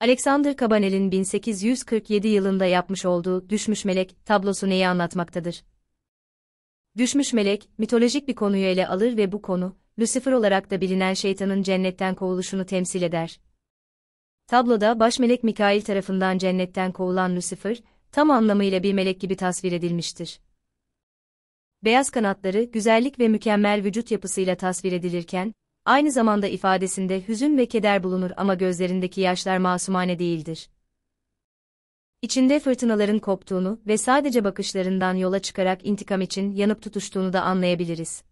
Alexander Cabanel'in 1847 yılında yapmış olduğu Düşmüş Melek tablosu neyi anlatmaktadır? Düşmüş melek, mitolojik bir konuyu ele alır ve bu konu, Lucifer olarak da bilinen şeytanın cennetten kovuluşunu temsil eder. Tabloda baş melek Mikail tarafından cennetten kovulan Lucifer, tam anlamıyla bir melek gibi tasvir edilmiştir. Beyaz kanatları, güzellik ve mükemmel vücut yapısıyla tasvir edilirken, Aynı zamanda ifadesinde hüzün ve keder bulunur ama gözlerindeki yaşlar masumane değildir. İçinde fırtınaların koptuğunu ve sadece bakışlarından yola çıkarak intikam için yanıp tutuştuğunu da anlayabiliriz.